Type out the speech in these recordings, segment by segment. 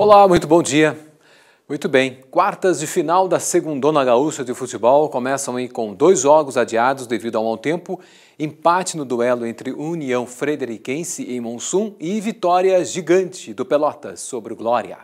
Olá, muito bom dia. Muito bem, quartas de final da Segundona Gaúcha de Futebol começam aí com dois jogos adiados devido ao mau tempo, empate no duelo entre União Frederiquense e Monsum e vitória gigante do Pelotas sobre o Glória.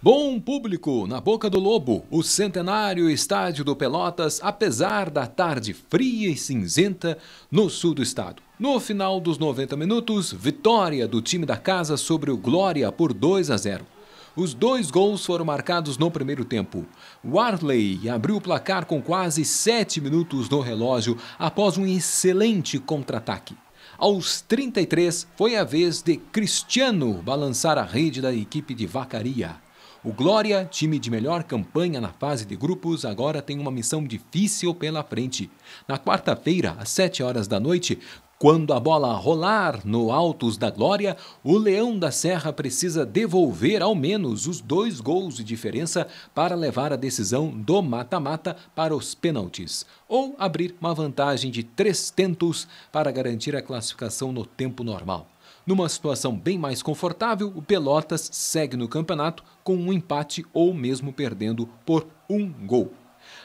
Bom público na Boca do Lobo, o centenário estádio do Pelotas, apesar da tarde fria e cinzenta no sul do estado. No final dos 90 minutos, vitória do time da casa sobre o Glória por 2 a 0. Os dois gols foram marcados no primeiro tempo. Warley abriu o placar com quase 7 minutos no relógio após um excelente contra-ataque. Aos 33, foi a vez de Cristiano balançar a rede da equipe de Vacaria. O Glória, time de melhor campanha na fase de grupos, agora tem uma missão difícil pela frente. Na quarta-feira, às 7 horas da noite, quando a bola rolar no Altos da Glória, o Leão da Serra precisa devolver ao menos os dois gols de diferença para levar a decisão do mata-mata para os pênaltis, ou abrir uma vantagem de três tentos para garantir a classificação no tempo normal. Numa situação bem mais confortável, o Pelotas segue no campeonato com um empate ou mesmo perdendo por um gol.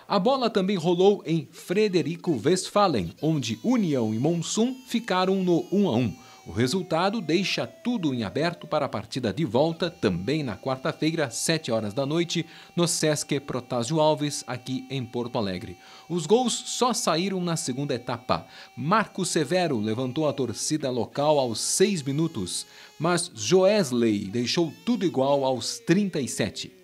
A bola também rolou em Frederico Westphalen, onde União e Monsum ficaram no 1 a 1. O resultado deixa tudo em aberto para a partida de volta, também na quarta-feira, 7 horas da noite, no Sesc Protásio Alves, aqui em Porto Alegre. Os gols só saíram na segunda etapa. Marco Severo levantou a torcida local aos 6 minutos, mas Joesley deixou tudo igual aos 37.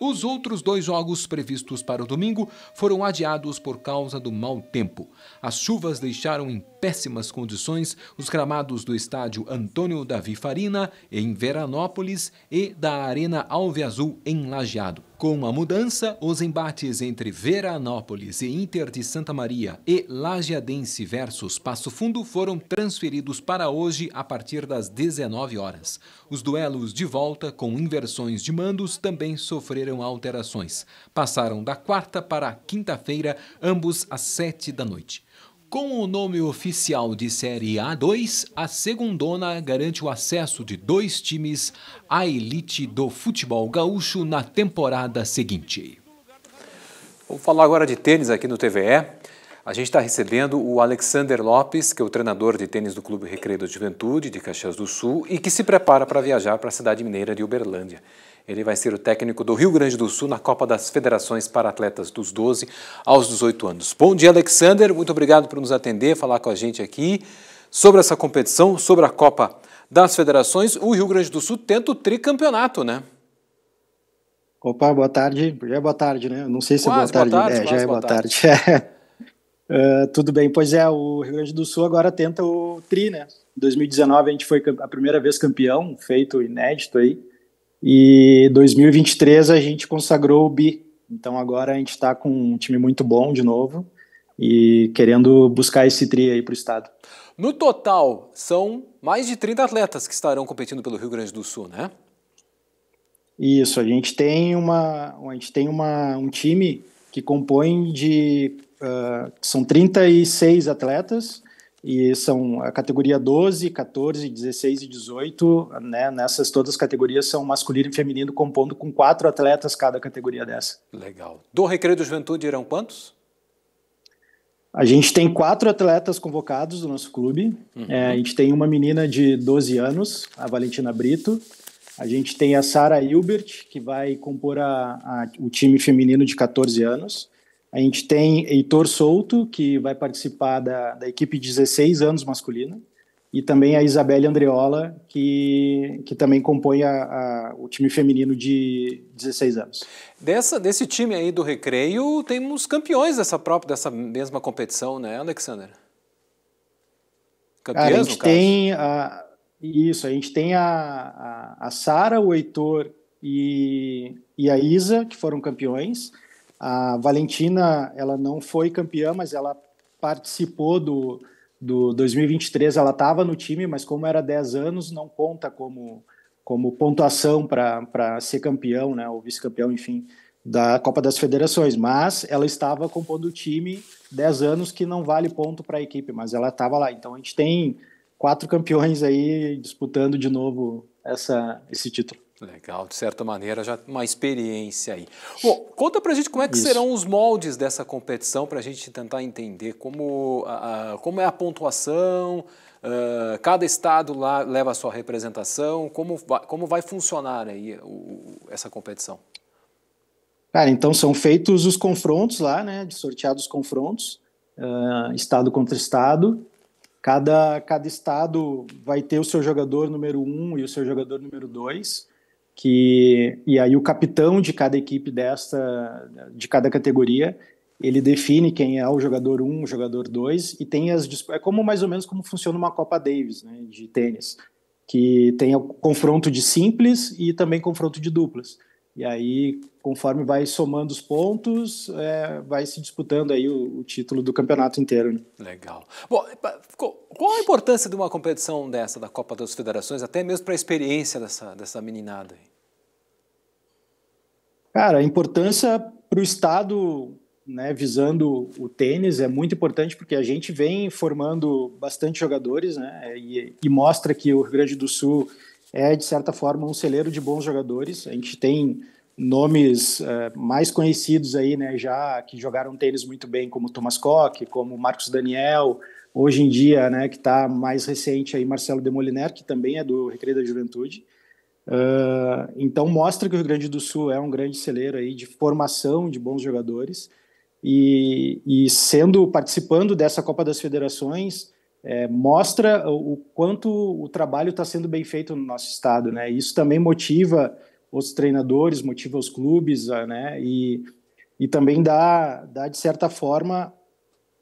Os outros dois jogos previstos para o domingo foram adiados por causa do mau tempo. As chuvas deixaram em péssimas condições os gramados do estádio Antônio Davi Farina, em Veranópolis, e da Arena Alve Azul, em Lajeado. Com a mudança, os embates entre Veranópolis e Inter de Santa Maria e Lajeadense versus Passo Fundo foram transferidos para hoje a partir das 19 horas. Os duelos de volta, com inversões de mandos, também sofreram alterações. Passaram da quarta para quinta-feira, ambos às sete da noite. Com o nome oficial de Série A2, a Segundona garante o acesso de dois times à elite do futebol gaúcho na temporada seguinte. Vamos falar agora de tênis aqui no TVE. A gente está recebendo o Alexander Lopes, que é o treinador de tênis do Clube Recreio da Juventude de Caxias do Sul e que se prepara para viajar para a cidade mineira de Uberlândia. Ele vai ser o técnico do Rio Grande do Sul na Copa das Federações para Atletas dos 12 aos 18 anos. Bom dia, Alexander. Muito obrigado por nos atender, falar com a gente aqui sobre essa competição, sobre a Copa das Federações. O Rio Grande do Sul tenta o tricampeonato, né? Opa, boa tarde. Já é boa tarde, né? Não sei se é é, quase, é boa tarde. Boa tarde é, já é boa tarde. tarde. uh, tudo bem. Pois é, o Rio Grande do Sul agora tenta o tri, né? Em 2019 a gente foi a primeira vez campeão, feito inédito aí. E 2023 a gente consagrou o bi. Então agora a gente está com um time muito bom de novo e querendo buscar esse tri aí para o estado. No total, são mais de 30 atletas que estarão competindo pelo Rio Grande do Sul, né? Isso, a gente tem uma, a gente tem uma, um time que compõe de uh, são 36 atletas e são a categoria 12, 14, 16 e 18, né? Nessas todas as categorias são masculino e feminino, compondo com quatro atletas cada categoria dessa. Legal. Do Recreio do Juventude irão quantos? A gente tem quatro atletas convocados do nosso clube. Uhum. É, a gente tem uma menina de 12 anos, a Valentina Brito. A gente tem a Sara Hilbert, que vai compor a, a, o time feminino de 14 anos. A gente tem Heitor Souto, que vai participar da, da equipe 16 anos masculina, e também a Isabelle Andreola, que, que também compõe a, a, o time feminino de 16 anos. Dessa, desse time aí do Recreio, temos campeões dessa própria, dessa mesma competição, né, Alexander? Campeões, Cara, a gente tem a, isso, a gente tem a, a, a Sara, o Heitor e, e a Isa, que foram campeões, a Valentina, ela não foi campeã, mas ela participou do, do 2023, ela estava no time, mas como era 10 anos, não conta como, como pontuação para ser campeão, né, ou vice-campeão, enfim, da Copa das Federações. Mas ela estava compondo o time 10 anos, que não vale ponto para a equipe, mas ela estava lá. Então a gente tem quatro campeões aí disputando de novo essa, esse título. Legal, de certa maneira já uma experiência aí. Bom, conta pra gente como é que Isso. serão os moldes dessa competição para a gente tentar entender como, a, a, como é a pontuação, cada estado lá leva a sua representação, como vai, como vai funcionar aí o, essa competição? Cara, então são feitos os confrontos lá, né, de sorteados os confrontos, uh, estado contra estado, cada, cada estado vai ter o seu jogador número um e o seu jogador número dois, que e aí o capitão de cada equipe desta de cada categoria ele define quem é o jogador 1, um, o jogador 2 e tem as é como mais ou menos como funciona uma Copa Davis, né, de tênis, que tem o confronto de simples e também confronto de duplas. E aí, conforme vai somando os pontos, é, vai se disputando aí o, o título do campeonato inteiro. Né? Legal. Bom, ficou qual a importância de uma competição dessa, da Copa das Federações, até mesmo para a experiência dessa, dessa meninada? Aí? Cara, a importância para o Estado, né, visando o tênis, é muito importante porque a gente vem formando bastante jogadores né, e, e mostra que o Rio Grande do Sul é, de certa forma, um celeiro de bons jogadores. A gente tem nomes é, mais conhecidos aí, né, já que jogaram tênis muito bem, como Thomas Koch, como Marcos Daniel, hoje em dia, né, que está mais recente aí, Marcelo Demoliner, que também é do Recreio da Juventude. Uh, então mostra que o Rio Grande do Sul é um grande celeiro aí de formação de bons jogadores e, e sendo participando dessa Copa das Federações é, mostra o, o, quanto o trabalho está sendo bem feito no nosso estado, né? Isso também motiva os treinadores, motiva os clubes, ah, né? E, e também dá, dá, de certa forma,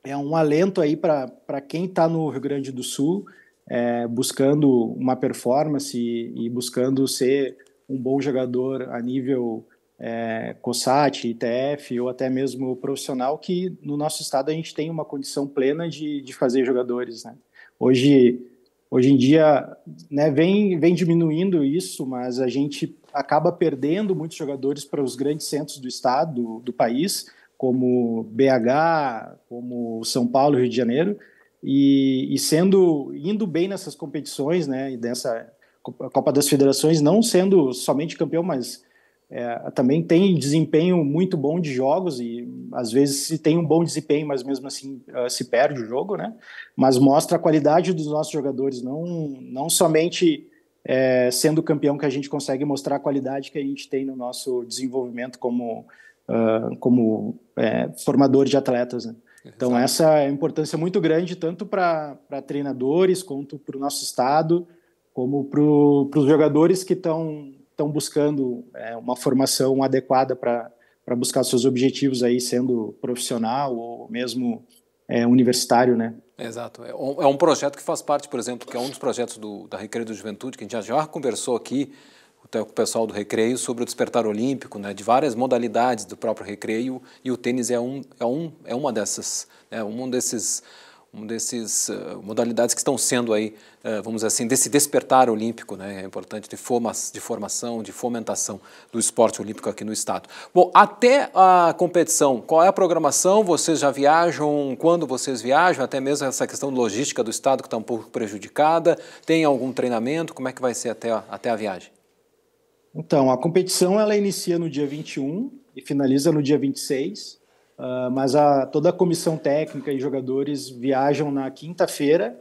é um alento aí para quem está no Rio Grande do Sul, é, buscando uma performance e, e, buscando ser um bom jogador a nível é, COSAT, ITF ou até mesmo profissional, que no nosso estado a gente tem uma condição plena de, de fazer jogadores, né? Hoje, Hoje em dia, né, vem, vem diminuindo isso, mas a gente acaba perdendo muitos jogadores para os grandes centros do estado, do, do país, como BH, como São Paulo, Rio de Janeiro, e, e, sendo indo bem nessas competições, né, e dessa Copa das Federações, não sendo somente campeão, mas é, também tem desempenho muito bom de jogos e às vezes se tem um bom desempenho, mas mesmo assim uh, se perde o jogo, né? Mas mostra a qualidade dos nossos jogadores, não, não somente é, sendo campeão que a gente consegue mostrar a qualidade que a gente tem no nosso desenvolvimento como, uh, como é, formador de atletas, né? Então Exato. essa é importância muito grande tanto para treinadores quanto para o nosso estado, como para os jogadores que estão estão buscando é, uma formação adequada para buscar seus objetivos aí, sendo profissional ou mesmo é, universitário, né? Exato. É um, é um, projeto que faz parte, por exemplo, que é um dos projetos do, da Recreio da Juventude, que a gente já conversou aqui com o pessoal do Recreio sobre o despertar olímpico, né, de várias modalidades do próprio Recreio, e o tênis é, um, é, um, é uma dessas, é um desses um desses uh, modalidades que estão sendo aí, uh, vamos dizer assim, desse despertar olímpico, né, é importante, de, forma, de formação, de fomentação do esporte olímpico aqui no estado. Bom, até a competição, qual é a programação? Vocês já viajam? Quando vocês viajam? Até mesmo essa questão logística do estado que está um pouco prejudicada. Tem algum treinamento? Como é que vai ser até a, até a viagem? Então, a competição ela inicia no dia 21 e finaliza no dia 26. Uh, mas a, toda a comissão técnica e jogadores viajam na quinta-feira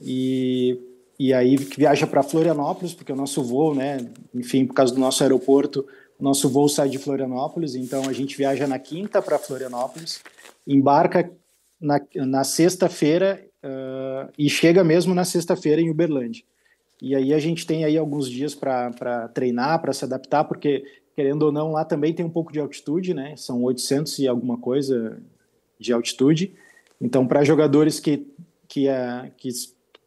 e, e aí viaja para Florianópolis, porque o nosso voo, né, enfim, por causa do nosso aeroporto, o nosso voo sai de Florianópolis, então a gente viaja na quinta para Florianópolis, embarca na, na sexta-feira uh, e chega mesmo na sexta-feira em Uberlândia. E aí a gente tem aí alguns dias para treinar, para se adaptar, porque querendo ou não, lá também tem um pouco de altitude, né? São 800 e alguma coisa de altitude. Então, para jogadores que, que, é, que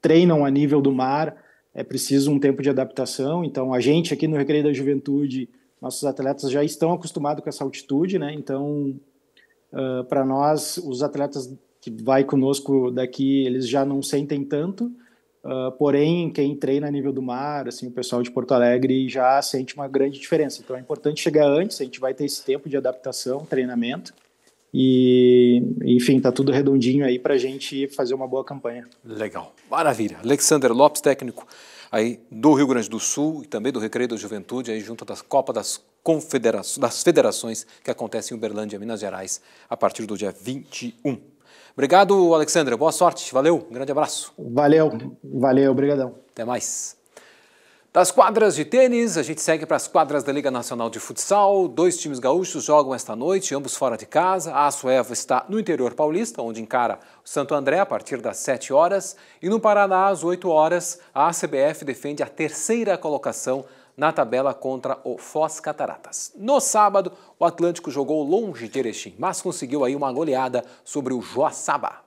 treinam a nível do mar, é preciso um tempo de adaptação. Então, a gente aqui no Recreio da Juventude, nossos atletas já estão acostumados com essa altitude, né? Então, uh, ah, para nós, os atletas que vai conosco daqui, eles já não sentem tanto. Uh, porém, quem treina a nível do mar, assim, o pessoal de Porto Alegre já sente uma grande diferença. Então é importante chegar antes, a gente vai ter esse tempo de adaptação, treinamento. E, enfim, tá tudo redondinho aí para a gente fazer uma boa campanha. Legal, maravilha. Alexander Lopes, técnico aí do Rio Grande do Sul e também do Recreio da Juventude, aí junto das Copa das Confederações, das Federações que acontece em Uberlândia, Minas Gerais, a partir do dia 21. Obrigado, Alexandre. Boa sorte. Valeu. Um grande abraço. Valeu. Valeu. Obrigadão. Até mais. Das quadras de tênis, a gente segue para as quadras da Liga Nacional de Futsal. Dois times gaúchos jogam esta noite, ambos fora de casa. A Açoeva está no interior paulista, onde encara o Santo André a partir das 7 horas. E no Paraná, às 8 horas, a ACBF defende a terceira colocação na tabela contra o Foz Cataratas. No sábado, o Atlântico jogou longe de Erechim, mas conseguiu aí uma goleada sobre o Joaçaba.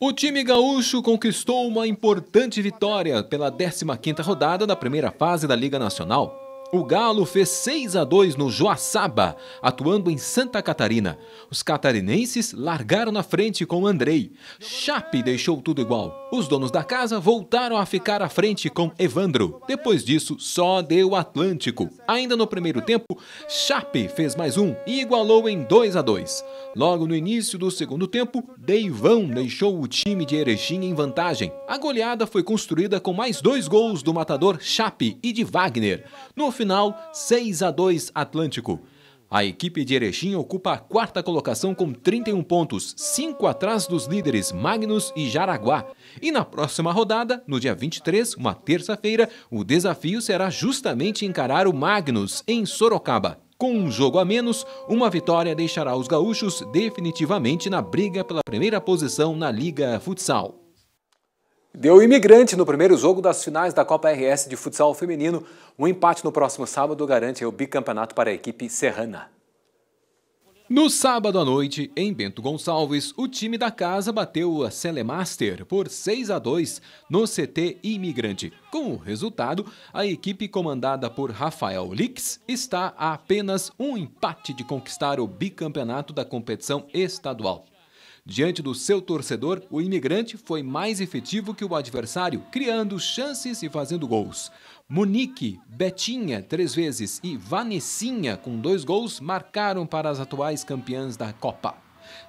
O time gaúcho conquistou uma importante vitória pela 15ª rodada da primeira fase da Liga Nacional o Galo fez 6 a 2 no Joaçaba, atuando em Santa Catarina. Os catarinenses largaram na frente com Andrei. Chape deixou tudo igual. Os donos da casa voltaram a ficar à frente com Evandro. Depois disso, só deu Atlântico. Ainda no primeiro tempo, Chape fez mais um e igualou em 2 a 2. Logo no início do segundo tempo, Deivão deixou o time de Erechim em vantagem. A goleada foi construída com mais dois gols do matador Chape e de Wagner. No final, 6 a 2 Atlântico. A equipe de Erechim ocupa a quarta colocação com 31 pontos, 5 atrás dos líderes Magnus e Jaraguá. E na próxima rodada, no dia 23, uma terça-feira, o desafio será justamente encarar o Magnus em Sorocaba. Com um jogo a menos, uma vitória deixará os gaúchos definitivamente na briga pela primeira posição na Liga Futsal. Deu imigrante no primeiro jogo das finais da Copa RS de futsal feminino. Um empate no próximo sábado garante o bicampeonato para a equipe serrana. No sábado à noite, em Bento Gonçalves, o time da casa bateu a Celemaster por 6 a 2 no CT Imigrante. Com o resultado, a equipe comandada por Rafael Lix está a apenas um empate de conquistar o bicampeonato da competição estadual. Diante do seu torcedor, o imigrante foi mais efetivo que o adversário, criando chances e fazendo gols. Monique, Betinha, três vezes, e Vanessinha, com dois gols, marcaram para as atuais campeãs da Copa.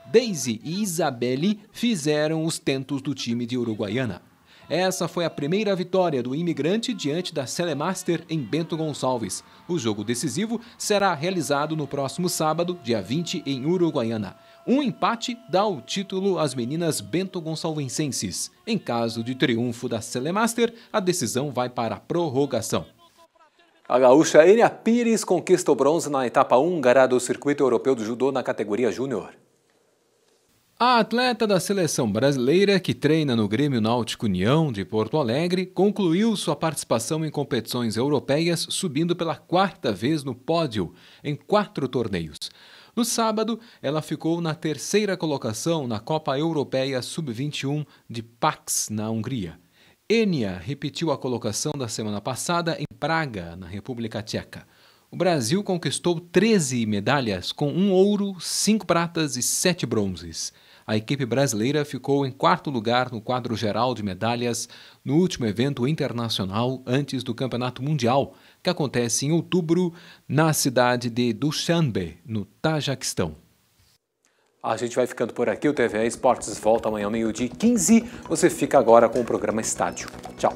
Daisy e Isabelle fizeram os tentos do time de Uruguaiana. Essa foi a primeira vitória do imigrante diante da Celemaster em Bento Gonçalves. O jogo decisivo será realizado no próximo sábado, dia 20, em Uruguaiana. Um empate dá o título às meninas Bento Gonçalvesenses. Em caso de triunfo da Celemaster, a decisão vai para a prorrogação. A gaúcha Enia Pires conquista o bronze na etapa húngara do Circuito Europeu do Judô na categoria Júnior. A atleta da seleção brasileira, que treina no Grêmio Náutico União de Porto Alegre, concluiu sua participação em competições europeias, subindo pela quarta vez no pódio em quatro torneios. No sábado, ela ficou na terceira colocação na Copa Europeia Sub-21 de Pax, na Hungria. Enia repetiu a colocação da semana passada em Praga, na República Tcheca. O Brasil conquistou 13 medalhas, com um ouro, cinco pratas e sete bronzes. A equipe brasileira ficou em quarto lugar no quadro geral de medalhas no último evento internacional antes do Campeonato Mundial, que acontece em outubro na cidade de Dushanbe, no Tajaquistão. A gente vai ficando por aqui. O TV Esportes volta amanhã, meio-dia 15. Você fica agora com o programa Estádio. Tchau.